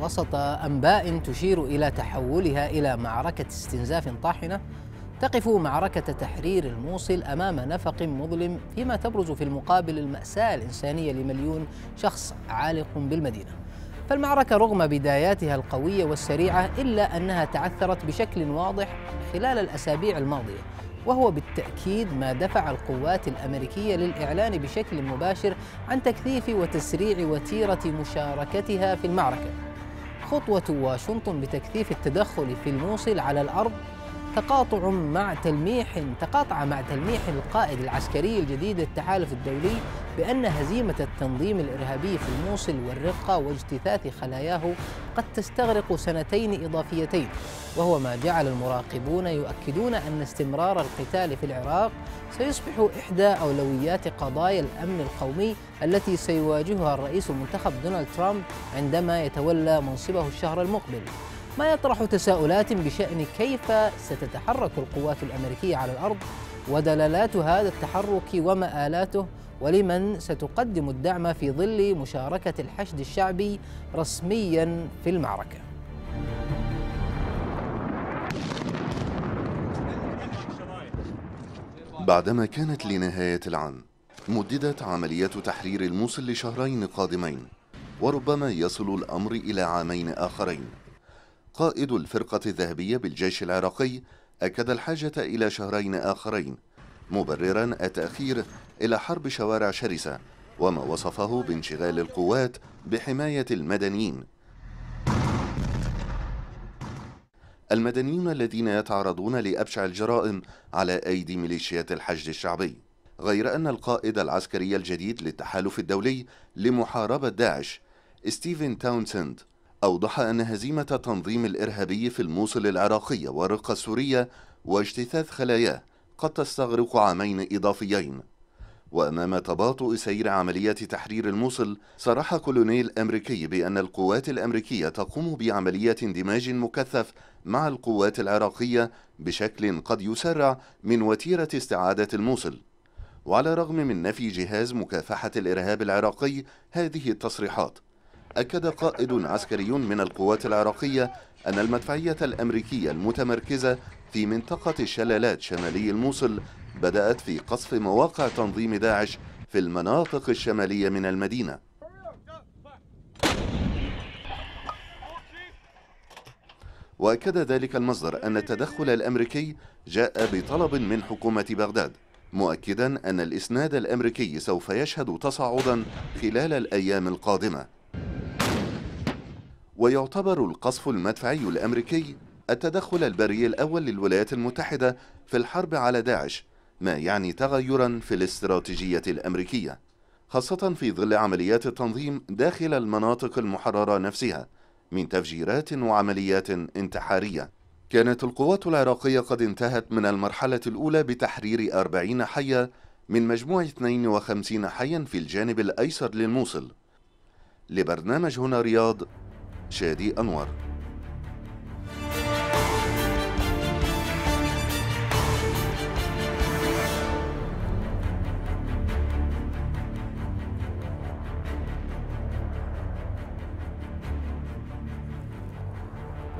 وسط أنباء تشير إلى تحولها إلى معركة استنزاف طاحنة تقف معركة تحرير الموصل أمام نفق مظلم فيما تبرز في المقابل المأساة الإنسانية لمليون شخص عالق بالمدينة فالمعركة رغم بداياتها القوية والسريعة إلا أنها تعثرت بشكل واضح خلال الأسابيع الماضية وهو بالتأكيد ما دفع القوات الأمريكية للإعلان بشكل مباشر عن تكثيف وتسريع وتيرة مشاركتها في المعركة خطوة واشنطن بتكثيف التدخل في الموصل على الأرض تقاطع مع تلميح تقاطع مع تلميح القائد العسكري الجديد للتحالف الدولي بأن هزيمة التنظيم الإرهابي في الموصل والرقة واجتثاث خلاياه قد تستغرق سنتين إضافيتين وهو ما جعل المراقبون يؤكدون أن استمرار القتال في العراق سيصبح إحدى أولويات قضايا الأمن القومي التي سيواجهها الرئيس المنتخب دونالد ترامب عندما يتولى منصبه الشهر المقبل ما يطرح تساؤلات بشأن كيف ستتحرك القوات الأمريكية على الأرض ودلالات هذا التحرك ومآلاته ولمن ستقدم الدعم في ظل مشاركة الحشد الشعبي رسميا في المعركة بعدما كانت لنهاية العام مددت عمليات تحرير الموصل لشهرين قادمين وربما يصل الأمر إلى عامين آخرين قائد الفرقة الذهبية بالجيش العراقي أكد الحاجة إلى شهرين آخرين مبررا التأخير إلى حرب شوارع شرسة وما وصفه بانشغال القوات بحماية المدنيين المدنيون الذين يتعرضون لأبشع الجرائم على أيدي ميليشيات الحشد الشعبي غير أن القائد العسكري الجديد للتحالف الدولي لمحاربة داعش ستيفن تاونسند أوضح أن هزيمة تنظيم الإرهابي في الموصل العراقية والرقة السورية واجتثاث خلاياه قد تستغرق عامين إضافيين وأمام تباطؤ سير عمليات تحرير الموصل صرح كولونيل أمريكي بأن القوات الأمريكية تقوم بعملية اندماج مكثف مع القوات العراقية بشكل قد يسرع من وتيرة استعادة الموصل وعلى الرغم من نفي جهاز مكافحة الإرهاب العراقي هذه التصريحات أكد قائد عسكري من القوات العراقية أن المدفعية الأمريكية المتمركزة في منطقة الشلالات شمالي الموصل بدأت في قصف مواقع تنظيم داعش في المناطق الشمالية من المدينة وأكد ذلك المصدر أن التدخل الأمريكي جاء بطلب من حكومة بغداد مؤكدا أن الإسناد الأمريكي سوف يشهد تصاعدا خلال الأيام القادمة ويعتبر القصف المدفعي الأمريكي التدخل البري الأول للولايات المتحدة في الحرب على داعش ما يعني تغيرا في الاستراتيجية الأمريكية خاصة في ظل عمليات التنظيم داخل المناطق المحررة نفسها من تفجيرات وعمليات انتحارية كانت القوات العراقية قد انتهت من المرحلة الأولى بتحرير 40 حيا من مجموع 52 حيا في الجانب الأيسر للموصل لبرنامج هنا رياض شادي أنور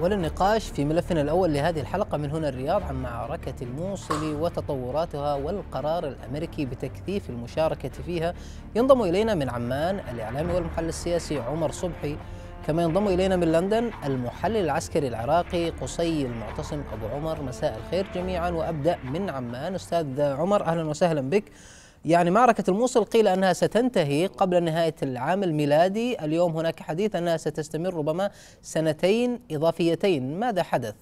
وللنقاش في ملفنا الأول لهذه الحلقة من هنا الرياض عن معركة الموصل وتطوراتها والقرار الأمريكي بتكثيف المشاركة فيها ينضم إلينا من عمان الإعلامي والمحلل السياسي عمر صبحي كما ينضم إلينا من لندن المحلل العسكري العراقي قصي المعتصم أبو عمر مساء الخير جميعا وأبدأ من عمان أستاذ عمر أهلا وسهلا بك يعني معركة الموصل قيل أنها ستنتهي قبل نهاية العام الميلادي اليوم هناك حديث أنها ستستمر ربما سنتين إضافيتين ماذا حدث؟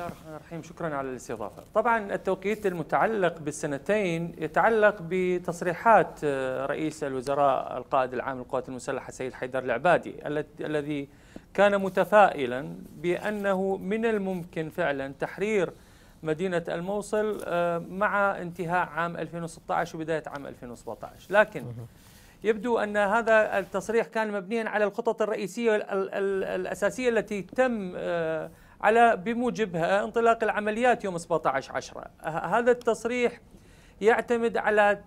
الله الرحمن الرحيم شكرا على الاستضافة طبعا التوقيت المتعلق بالسنتين يتعلق بتصريحات آه، رئيس الوزراء القائد العام للقوات المسلحة سيد حيدر العبادي الذي كان متفائلا بأنه من الممكن فعلا تحرير مدينة الموصل آه، مع انتهاء عام 2016 وبداية عام 2017 لكن يبدو أن هذا التصريح كان مبنيا على الخطط الرئيسية الأساسية التي تم آه، على بموجبها انطلاق العمليات يوم 17 10 أه، هذا التصريح يعتمد على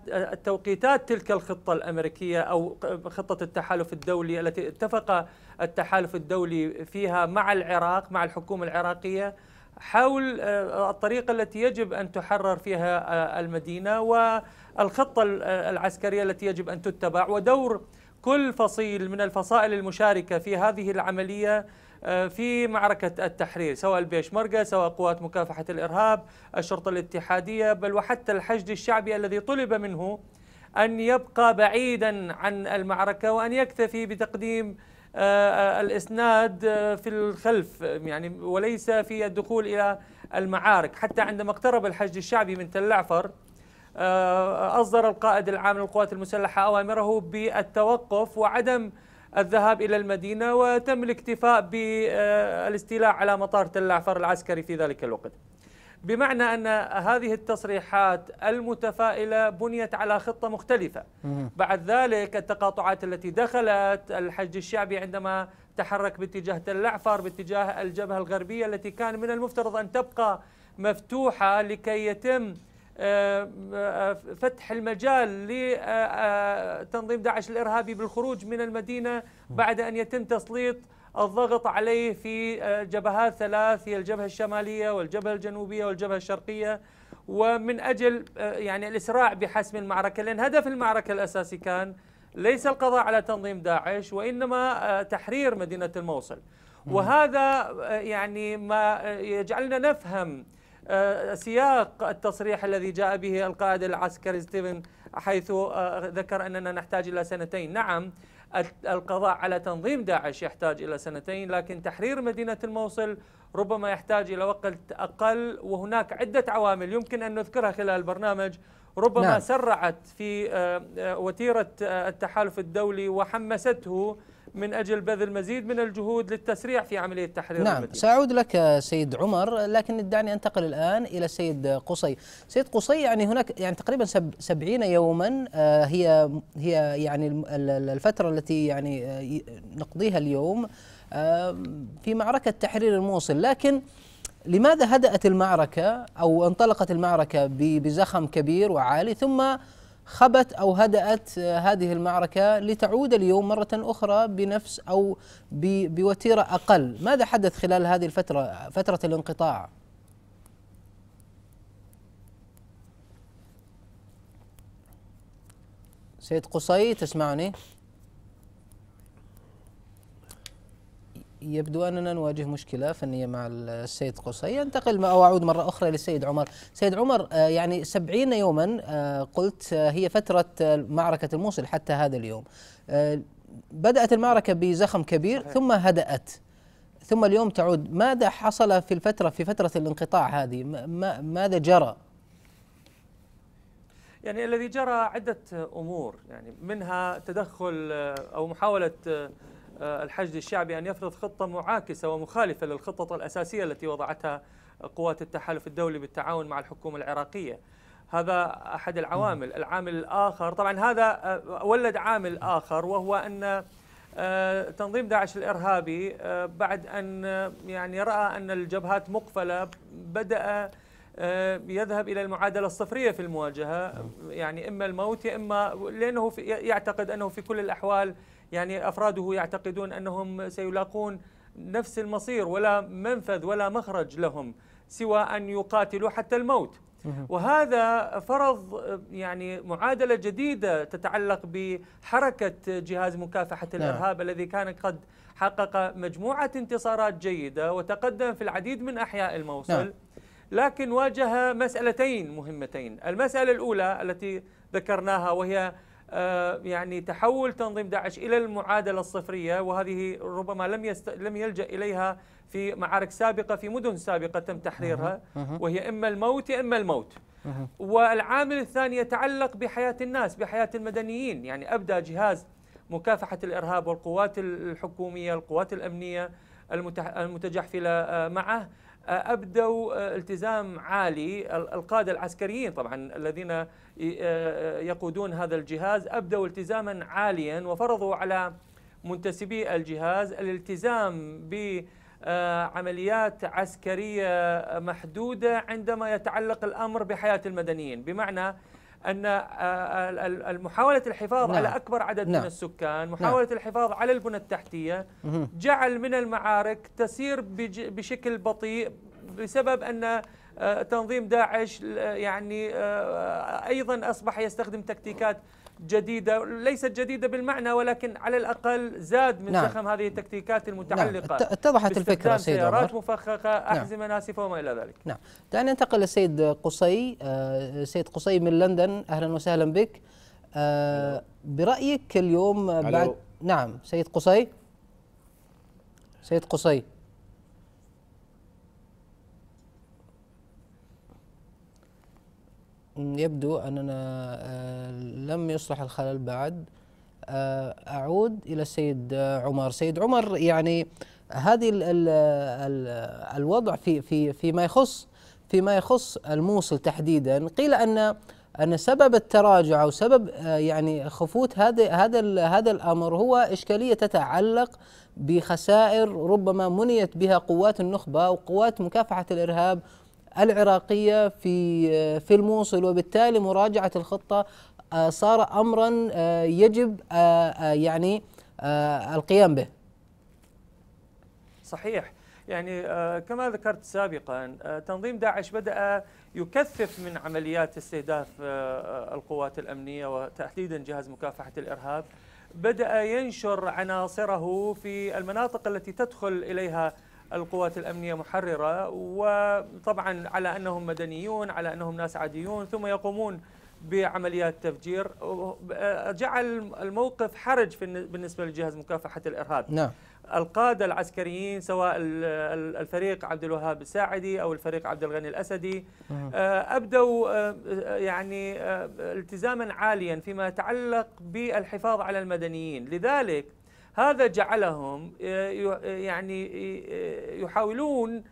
توقيتات تلك الخطة الأمريكية أو خطة التحالف الدولي التي اتفق التحالف الدولي فيها مع العراق مع الحكومة العراقية حول أه، الطريقة التي يجب أن تحرر فيها أه، المدينة والخطة العسكرية التي يجب أن تتبع ودور كل فصيل من الفصائل المشاركة في هذه العملية آه، في معركة التحرير سواء البيشمركة سواء قوات مكافحة الإرهاب الشرطة الاتحادية بل وحتى الحشد الشعبي الذي طلب منه أن يبقى بعيدا عن المعركة وأن يكتفي بتقديم آه، آه، الإسناد في الخلف يعني وليس في الدخول إلى المعارك حتى عندما اقترب الحشد الشعبي من تل العفر أصدر القائد العام للقوات المسلحة أوامره بالتوقف وعدم الذهاب إلى المدينة وتم الاكتفاء بالاستيلاء على مطار تل العسكري في ذلك الوقت بمعنى أن هذه التصريحات المتفائلة بنيت على خطة مختلفة بعد ذلك التقاطعات التي دخلت الحج الشعبي عندما تحرك باتجاه تل باتجاه الجبهة الغربية التي كان من المفترض أن تبقى مفتوحة لكي يتم فتح المجال لتنظيم داعش الإرهابي بالخروج من المدينة بعد أن يتم تسليط الضغط عليه في جبهات ثلاث هي الجبهة الشمالية والجبهة الجنوبية والجبهة الشرقية ومن أجل يعني الإسراع بحسم المعركة لأن هدف المعركة الأساسي كان ليس القضاء على تنظيم داعش وإنما تحرير مدينة الموصل وهذا يعني ما يجعلنا نفهم آه، سياق التصريح الذي جاء به القائد العسكري ستيفن حيث آه، ذكر أننا نحتاج إلى سنتين نعم القضاء على تنظيم داعش يحتاج إلى سنتين لكن تحرير مدينة الموصل ربما يحتاج إلى وقت أقل وهناك عدة عوامل يمكن أن نذكرها خلال البرنامج ربما نعم. سرعت في آه، وتيرة التحالف الدولي وحمسته من أجل بذل مزيد من الجهود للتسريع في عملية تحرير نعم المدينة. سأعود لك سيد عمر لكن دعني أنتقل الآن إلى سيد قصي سيد قصي يعني هناك يعني تقريبا سب سبعين يوما آه، هي هي يعني الفترة التي يعني آه، نقضيها اليوم آه، في معركة تحرير الموصل لكن لماذا هدأت المعركة أو انطلقت المعركة بزخم كبير وعالي ثم خبت أو هدأت هذه المعركة لتعود اليوم مرة أخرى بنفس أو بوتيرة أقل ماذا حدث خلال هذه الفترة فترة الانقطاع؟ سيد قصي تسمعني؟ يبدو أننا نواجه مشكلة فنية مع السيد قصي ينتقل أو أعود مرة أخرى للسيد عمر سيد عمر آه، يعني سبعين يوما آه، قلت آه، هي فترة معركة الموصل حتى هذا اليوم بدأت المعركة بزخم كبير ثم هدأت ثم اليوم تعود ماذا حصل في الفترة في فترة الانقطاع هذه ماذا جرى يعني الذي جرى عدة أمور يعني منها تدخل أو محاولة آه، الحشد الشعبي أن يفرض خطة معاكسة ومخالفة للخطة الأساسية التي وضعتها قوات التحالف الدولي بالتعاون مع الحكومة العراقية هذا أحد العوامل العامل الآخر طبعا هذا آه، ولد عامل آخر وهو أن آه، تنظيم داعش الإرهابي بعد أن يعني رأى أن الجبهات مقفلة بدأ يذهب الى المعادله الصفريه في المواجهه يعني اما الموت يا اما لانه يعتقد انه في كل الاحوال يعني أفراده يعتقدون أنهم سيلاقون نفس المصير ولا منفذ ولا مخرج لهم سوى أن يقاتلوا حتى الموت وهذا فرض يعني معادله جديده تتعلق بحركه جهاز مكافحه نعم. الارهاب نعم. الذي كان قد حقق مجموعه انتصارات جيده وتقدم في العديد من احياء الموصل نعم. لكن واجه مسالتين مهمتين، المساله الاولى التي ذكرناها وهي آه، يعني تحول تنظيم داعش الى المعادله الصفريه وهذه ربما لم يست... لم يلجا اليها في معارك سابقه في مدن سابقه تم تحريرها وهي اما الموت يا اما الموت والعامل الثاني يتعلق بحياه الناس بحياه المدنيين يعني ابدى جهاز مكافحه الارهاب والقوات الحكوميه القوات الامنيه المتجحفله آه، معه ابدوا التزام عالي القاده العسكريين طبعا الذين يقودون هذا الجهاز ابدوا التزاما عاليا وفرضوا على منتسبي الجهاز الالتزام ب عمليات عسكريه محدوده عندما يتعلق الامر بحياه المدنيين بمعنى ان آه، محاوله الحفاظ نعم. على اكبر عدد نعم. من السكان، نعم. محاوله نعم. الحفاظ على البنى التحتيه، جعل من المعارك تسير بشكل بطيء بسبب ان آه، تنظيم داعش يعني آه، ايضا اصبح يستخدم تكتيكات جديدة ليست جديدة بالمعنى ولكن على الأقل زاد من نعم. زخم هذه التكتيكات نعم. المتعلقة نعم. اتضحت الفكرة سيد سيارات مفخخة نعم. أحزمة نعم. ناسفة وما إلى ذلك نعم دعنا ننتقل للسيد قصي آه سيد قصي من لندن أهلا وسهلا بك آه برأيك اليوم بعد نعم سيد قصي سيد قصي يبدو أننا آه، لم يصلح الخلل بعد آه، أعود إلى السيد عمر سيد عمر يعني هذه الـ الـ الـ الوضع في في فيما يخص فيما يخص الموصل تحديدا قيل ان ان سبب التراجع او سبب آه، يعني خفوت هذا هذا هذا الامر هو اشكاليه تتعلق بخسائر ربما منيت بها قوات النخبه وقوات مكافحه الارهاب العراقية في في الموصل وبالتالي مراجعة الخطة آه، صار أمرا آه، يجب آه، يعني القيام به صحيح يعني كما ذكرت سابقا تنظيم داعش بدأ يكثف من عمليات استهداف القوات الأمنية وتحديدا جهاز مكافحة الإرهاب بدأ ينشر عناصره في المناطق التي تدخل إليها القوات الأمنية محررة وطبعا على أنهم مدنيون على أنهم ناس عاديون ثم يقومون بعمليات تفجير جعل الموقف حرج بالنسبة لجهاز مكافحة الإرهاب نعم. القادة العسكريين سواء الفريق عبد الوهاب الساعدي أو الفريق عبد الغني الأسدي نعم. آه، أبدوا آه، آه، يعني التزاما عاليا فيما يتعلق بالحفاظ على المدنيين لذلك هذا جعلهم آه، آه، يعني آه، يحاولون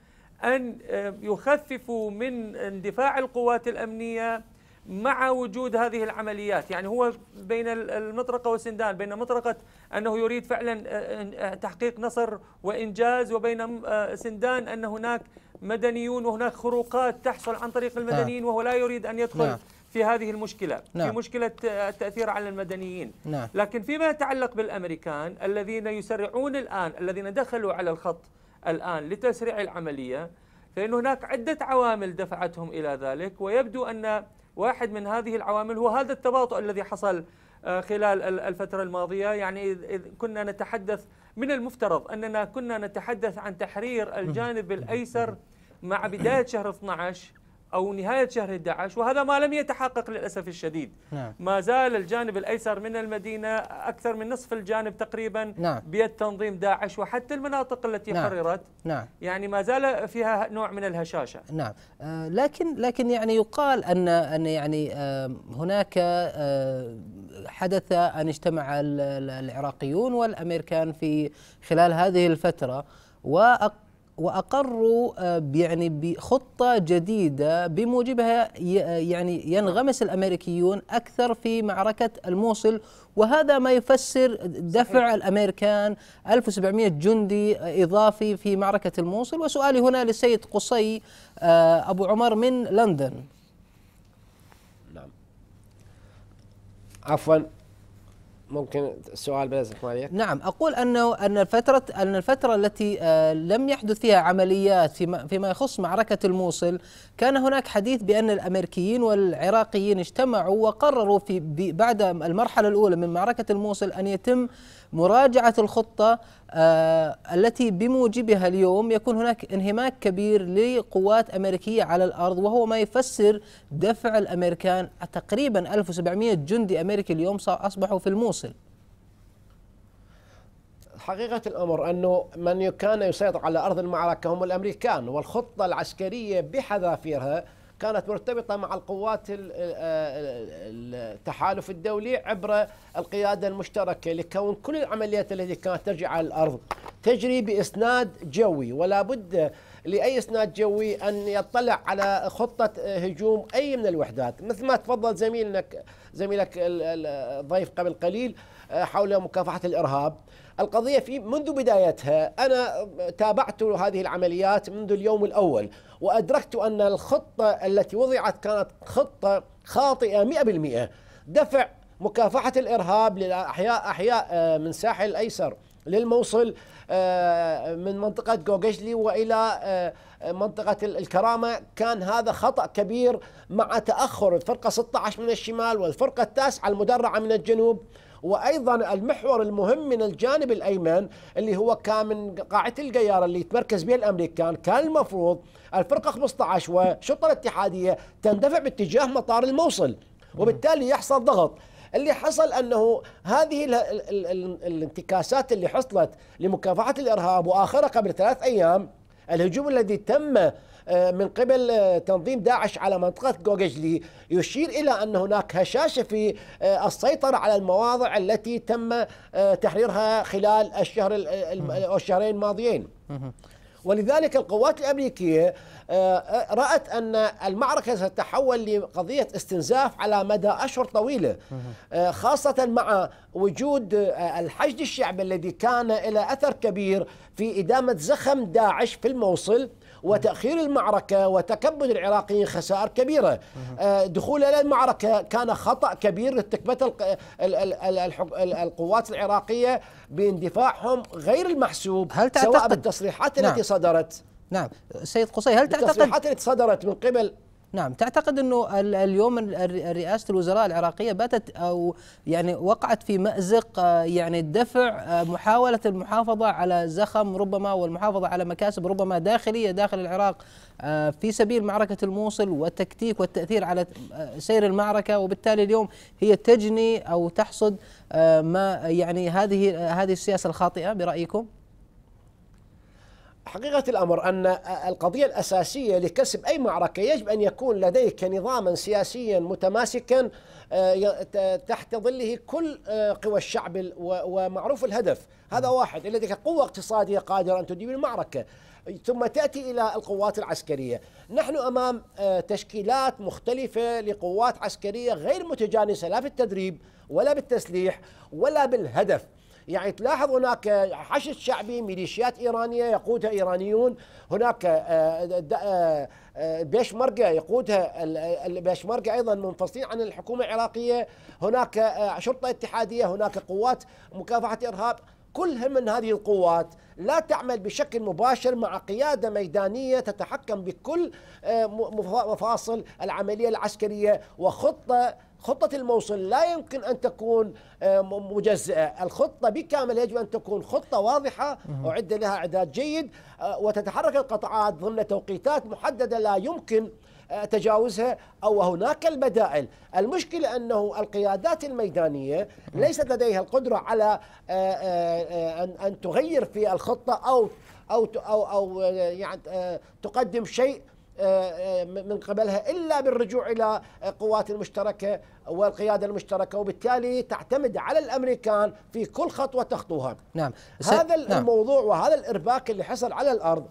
أن يخففوا من اندفاع القوات الأمنية مع وجود هذه العمليات يعني هو بين المطرقة والسندان بين مطرقة أنه يريد فعلا تحقيق نصر وإنجاز وبين سندان أن هناك مدنيون وهناك خروقات تحصل عن طريق المدنيين نعم. وهو لا يريد أن يدخل نعم. في هذه المشكلة نعم. في مشكلة التأثير على المدنيين نعم. لكن فيما يتعلق بالأمريكان الذين يسرعون الآن الذين دخلوا على الخط الآن لتسريع العملية فإن هناك عدة عوامل دفعتهم إلى ذلك ويبدو أن واحد من هذه العوامل هو هذا التباطؤ الذي حصل آه، خلال الفترة الماضية يعني إذ كنا نتحدث من المفترض أننا كنا نتحدث عن تحرير الجانب الأيسر مع بداية شهر 12 أو نهاية شهر 11 وهذا ما لم يتحقق للأسف الشديد نعم. ما زال الجانب الأيسر من المدينة أكثر من نصف الجانب تقريبا نعم. بيد تنظيم داعش وحتى المناطق التي نعم. حررت نعم. يعني ما زال فيها نوع من الهشاشة نعم آه لكن لكن يعني يقال أن أن يعني آه هناك آه حدث أن اجتمع العراقيون والأمريكان في خلال هذه الفترة وأق واقروا آه، يعني بخطه جديده بموجبها آه، يعني ينغمس الامريكيون اكثر في معركه الموصل وهذا ما يفسر دفع الامريكان 1700 جندي اضافي في معركه الموصل وسؤالي هنا للسيد قصي آه، ابو عمر من لندن نعم عفوا ممكن السؤال بلزق مالية نعم أقول أنه أن الفترة أن الفترة التي آه، لم يحدث فيها عمليات فيما يخص معركة الموصل كان هناك حديث بأن الأمريكيين والعراقيين اجتمعوا وقرروا في بعد المرحلة الأولى من معركة الموصل أن يتم مراجعة الخطة آه، التي بموجبها اليوم يكون هناك انهماك كبير لقوات أمريكية على الأرض وهو ما يفسر دفع الأمريكان تقريبا 1700 جندي أمريكي اليوم أصبحوا في الموصل حقيقة الأمر أنه من كان يسيطر على أرض المعركة هم الأمريكان والخطة العسكرية بحذافيرها كانت مرتبطة مع القوات التحالف الدولي عبر القيادة المشتركة لكون كل العمليات التي كانت ترجع على الأرض تجري بإسناد جوي ولا بد لأي إسناد جوي أن يطلع على خطة هجوم أي من الوحدات مثل ما تفضل زميلك زميلك الضيف قبل قليل آه، حول مكافحة الإرهاب القضية في منذ بدايتها أنا تابعت هذه العمليات منذ اليوم الأول وأدركت أن الخطة التي وضعت كانت خطة خاطئة 100% دفع مكافحة الإرهاب لأحياء أحياء آه، من ساحل الأيسر للموصل آه، من منطقة جوجشلي وإلى آه، منطقة الكرامة كان هذا خطأ كبير مع تأخر الفرقة 16 من الشمال والفرقة التاسعة المدرعة من الجنوب وايضا المحور المهم من الجانب الايمن اللي هو كان من قاعه القياره اللي يتمركز بها الامريكان كان المفروض الفرقه 15 والشرطه الاتحاديه تندفع باتجاه مطار الموصل وبالتالي يحصل ضغط اللي حصل انه هذه الـ الـ الـ الانتكاسات اللي حصلت لمكافحه الارهاب واخرها قبل ثلاث ايام الهجوم الذي تم آه، من قبل آه، تنظيم داعش على منطقة جوججلي يشير إلى أن هناك هشاشة في آه، السيطرة على المواضع التي تم تحريرها خلال الشهر الشهرين الماضيين ولذلك القوات الأمريكية رأت أن المعركة ستتحول لقضية استنزاف على مدى أشهر طويلة خاصة مع وجود الحشد الشعبي الذي كان إلى أثر كبير في إدامة زخم داعش في الموصل وتأخير المعركة وتكبد العراقيين خسائر كبيرة آه، دخول إلى المعركة كان خطأ كبير ارتكبته القوات العراقية باندفاعهم غير المحسوب هل تعتقد سواء بالتصريحات التي نعم. صدرت نعم سيد قصي هل تعتقد التصريحات التي صدرت من قبل نعم تعتقد انه اليوم رئاسه الوزراء العراقيه باتت او يعني وقعت في مازق آه، يعني الدفع آه، محاوله المحافظه على زخم ربما والمحافظه على مكاسب ربما داخليه داخل العراق آه، في سبيل معركه الموصل والتكتيك والتاثير على سير المعركه وبالتالي اليوم هي تجني او تحصد ما يعني هذه هذه السياسه الخاطئه برايكم؟ حقيقة الأمر أن القضية الأساسية لكسب أي معركة يجب أن يكون لديك نظاما سياسيا متماسكا آه، تحت ظله كل آه، قوى الشعب ومعروف الهدف هذا واحد لديك قوة اقتصادية قادرة أن تدير المعركة ثم تأتي إلى القوات العسكرية نحن أمام آه، تشكيلات مختلفة لقوات عسكرية غير متجانسة لا في التدريب ولا بالتسليح ولا بالهدف يعني تلاحظ هناك حشد شعبي ميليشيات إيرانية يقودها إيرانيون هناك آه، آه، آه، بيشمركة يقودها البيشمركة أيضا منفصلين عن الحكومة العراقية هناك شرطة اتحادية هناك قوات مكافحة إرهاب كلها من هذه القوات لا تعمل بشكل مباشر مع قيادة ميدانية تتحكم بكل مفاصل العملية العسكرية وخطة خطة الموصل لا يمكن أن تكون آه، مجزئة الخطة بالكامل يجب أن تكون خطة واضحة أعد لها إعداد جيد آه، وتتحرك القطاعات ضمن توقيتات محددة لا يمكن آه، تجاوزها او هناك البدائل، المشكله انه القيادات الميدانيه ليست لديها القدره على ان ان تغير في الخطه او او او, أو يعني تقدم شيء آه، آه، من قبلها إلا بالرجوع إلى قوات المشتركة والقيادة المشتركة وبالتالي تعتمد على الأمريكان في كل خطوة تخطوها نعم. هذا نعم. الموضوع وهذا الإرباك اللي حصل على الأرض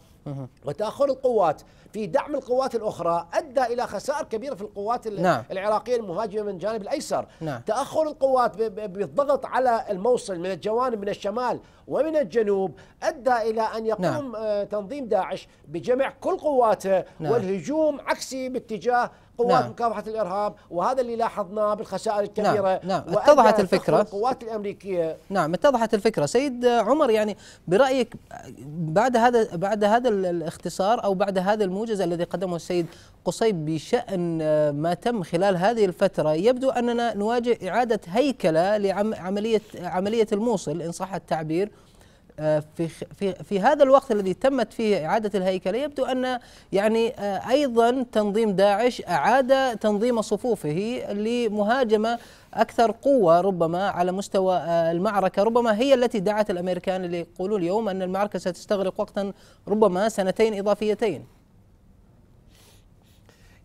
وتاخر القوات في دعم القوات الاخرى ادى الى خسائر كبيره في القوات نعم. العراقيه المهاجمه من الجانب الايسر نعم. تاخر القوات بالضغط على الموصل من الجوانب من الشمال ومن الجنوب ادى الى ان يقوم نعم. آه، تنظيم داعش بجمع كل قواته نعم. والهجوم عكسي باتجاه قوات نعم. مكافحه الارهاب وهذا اللي لاحظناه بالخسائر نعم، الكبيره نعم, نعم. اتضحت الفكره القوات الامريكيه نعم اتضحت الفكره سيد عمر يعني برايك بعد هذا بعد هذا الاختصار او بعد هذا الموجز الذي قدمه السيد قصيب بشان آه، ما تم خلال هذه الفتره يبدو اننا نواجه اعاده هيكله لعمليه عمليه الموصل ان صح التعبير آه، في في في هذا الوقت الذي تمت فيه اعاده الهيكله يبدو ان يعني آه، ايضا تنظيم داعش اعاد تنظيم صفوفه لمهاجمه اكثر قوه ربما على مستوى آه، المعركه ربما هي التي دعت الامريكان اللي اليوم ان المعركه ستستغرق وقتا ربما سنتين اضافيتين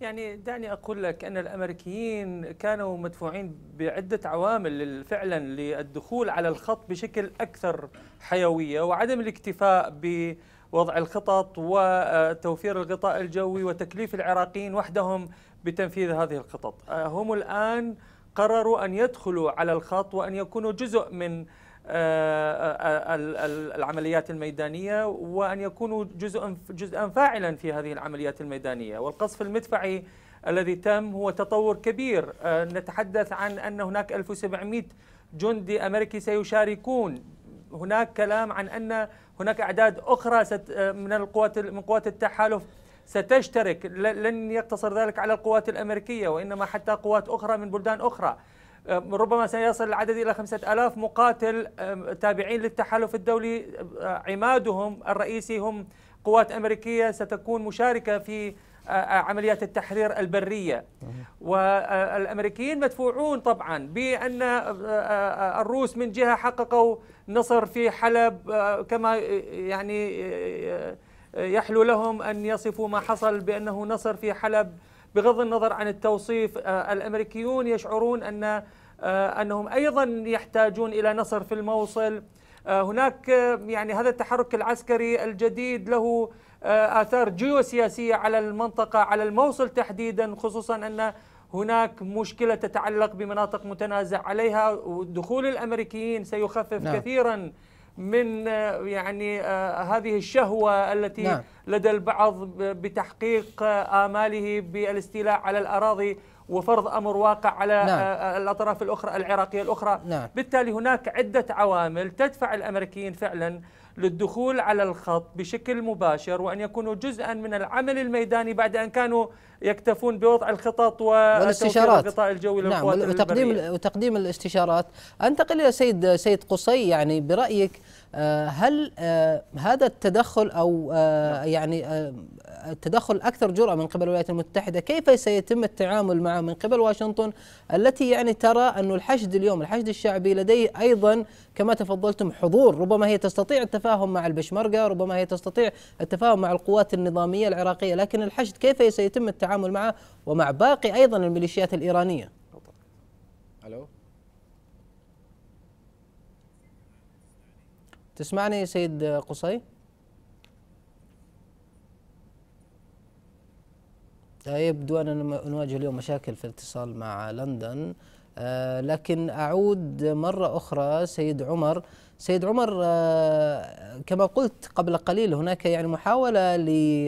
يعني دعني أقول لك أن الأمريكيين كانوا مدفوعين بعدة عوامل فعلا للدخول على الخط بشكل أكثر حيوية وعدم الاكتفاء ب وضع الخطط وتوفير الغطاء الجوي وتكليف العراقيين وحدهم بتنفيذ هذه الخطط آه، هم الآن قرروا أن يدخلوا على الخط وأن يكونوا جزء من آه، آه، آه، العمليات الميدانية وأن يكونوا جزءا جزءا فاعلا في هذه العمليات الميدانية والقصف المدفعي الذي تم هو تطور كبير نتحدث عن أن هناك 1700 جندي أمريكي سيشاركون هناك كلام عن أن هناك أعداد أخرى من القوات من قوات التحالف ستشترك لن يقتصر ذلك على القوات الأمريكية وإنما حتى قوات أخرى من بلدان أخرى ربما سيصل العدد إلى خمسة ألاف مقاتل تابعين للتحالف الدولي أه، عمادهم الرئيسي هم قوات أمريكية ستكون مشاركة في أه، أه، عمليات التحرير البرية والأمريكيين مدفوعون طبعا بأن الروس من جهة حققوا نصر في حلب كما يعني يحلو لهم أن يصفوا ما حصل بأنه نصر في حلب بغض النظر عن التوصيف آه، الامريكيون يشعرون ان آه، انهم ايضا يحتاجون الى نصر في الموصل آه، هناك يعني هذا التحرك العسكري الجديد له اثار جيوسياسيه على المنطقه على الموصل تحديدا خصوصا ان هناك مشكله تتعلق بمناطق متنازع عليها ودخول الامريكيين سيخفف نعم. كثيرا من آه، يعني آه، هذه الشهوة التي نعم. لدى البعض بتحقيق آه، آماله بالاستيلاء على الأراضي وفرض أمر واقع على نعم. آه، آه، الأطراف الأخرى العراقية الأخرى نعم. بالتالي هناك عدة عوامل تدفع الأمريكيين فعلا للدخول على الخط بشكل مباشر وأن يكونوا جزءا من العمل الميداني بعد أن كانوا يكتفون بوضع الخطط والاستشارات الغطاء الجوي نعم وتقديم البرية. وتقديم الاستشارات انتقل الى سيد سيد قصي يعني برايك آه، هل هذا التدخل او نعم. يعني التدخل أكثر جرأة من قبل الولايات المتحدة كيف سيتم التعامل معه من قبل واشنطن التي يعني ترى أن الحشد اليوم الحشد الشعبي لديه أيضا كما تفضلتم حضور ربما هي تستطيع التفاهم مع البشمركة ربما هي تستطيع التفاهم مع القوات النظامية العراقية لكن الحشد كيف سيتم التعامل معه ومع باقي أيضا الميليشيات الإيرانية ألو تسمعني سيد قصي؟ يبدو أننا نواجه اليوم مشاكل في الاتصال مع لندن آه، لكن أعود مرة أخرى سيد عمر سيد عمر آه، كما قلت قبل قليل هناك يعني محاولة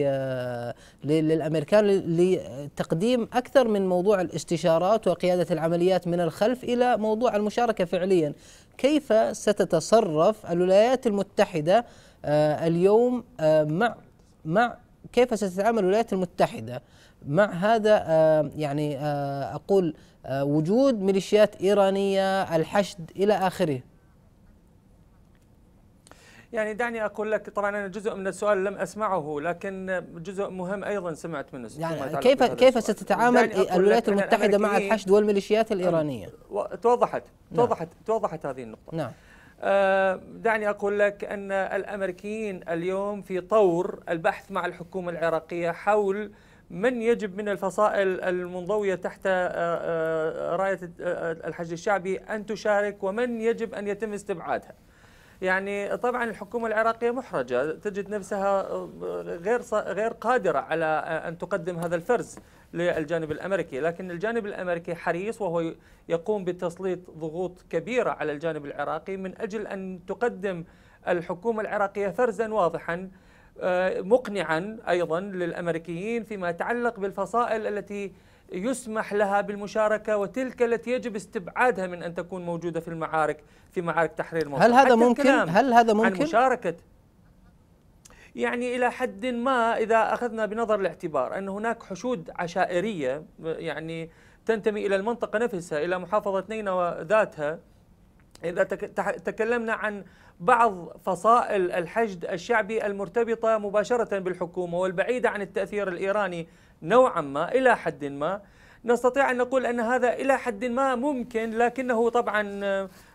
آه، للأمريكان لتقديم أكثر من موضوع الاستشارات وقيادة العمليات من الخلف إلى موضوع المشاركة فعليا كيف ستتصرف الولايات المتحدة اليوم مع مع كيف ستتعامل الولايات المتحدة مع هذا آه، يعني آه، اقول آه، وجود ميليشيات ايرانيه الحشد الى اخره يعني دعني اقول لك طبعا انا جزء من السؤال لم اسمعه لكن جزء مهم ايضا سمعت منه يعني كيف كيف ستتعامل الولايات المتحده مع الحشد والميليشيات الايرانيه؟ توضحت توضحت نعم. توضحت هذه النقطه نعم دعني أقول لك أن الأمريكيين اليوم في طور البحث مع الحكومة العراقية حول من يجب من الفصائل المنضوية تحت آه، آه، آه، راية الحج الشعبي أن تشارك ومن يجب أن يتم استبعادها يعني طبعا الحكومة العراقية محرجة تجد نفسها غير غير قادرة على أن تقدم هذا الفرز للجانب الأمريكي لكن الجانب الأمريكي حريص وهو يقوم بتسليط ضغوط كبيرة على الجانب العراقي من أجل أن تقدم الحكومة العراقية فرزا واضحا آه، مقنعا ايضا للامريكيين فيما يتعلق بالفصائل التي يسمح لها بالمشاركه وتلك التي يجب استبعادها من ان تكون موجوده في المعارك في معارك تحرير موصل هل هذا ممكن هل هذا ممكن عن مشاركه يعني الى حد ما اذا اخذنا بنظر الاعتبار ان هناك حشود عشائريه يعني تنتمي الى المنطقه نفسها الى محافظه نينوى ذاتها إذا تكلمنا عن بعض فصائل الحشد الشعبي المرتبطة مباشرة بالحكومة والبعيدة عن التأثير الإيراني نوعا ما إلى حد ما نستطيع أن نقول أن هذا إلى حد ما ممكن لكنه طبعا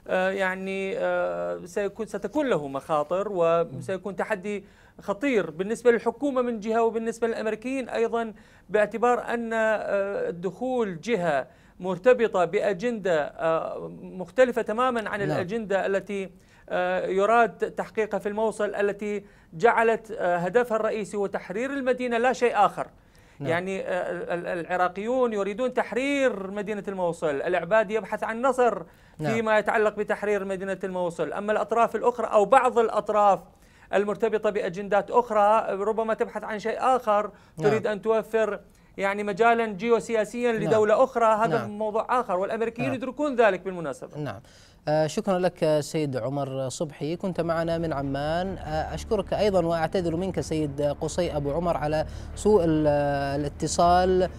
آه، يعني آه، سيكون ستكون له مخاطر وسيكون تحدي خطير بالنسبة للحكومة من جهة وبالنسبة للأمريكيين أيضا باعتبار أن آه، دخول جهة مرتبطة بأجندة آه، مختلفة تماما عن نعم. الأجندة التي آه، يراد تحقيقها في الموصل التي جعلت هدفها الرئيسي هو تحرير المدينة لا شيء آخر نعم. يعني العراقيون يريدون تحرير مدينة الموصل العباد يبحث عن نصر نعم. فيما يتعلق بتحرير مدينة الموصل أما الأطراف الأخرى أو بعض الأطراف المرتبطة بأجندات أخرى ربما تبحث عن شيء آخر نعم. تريد أن توفر يعني مجالا جيوسياسيا نعم. لدولة نعم. أخرى هذا نعم. موضوع آخر والأمريكيين نعم. يدركون ذلك بالمناسبة نعم آه، شكرا لك سيد عمر صبحي كنت معنا من عمان آه، أشكرك أيضا وأعتذر منك سيد قصي أبو عمر على سوء آه، الاتصال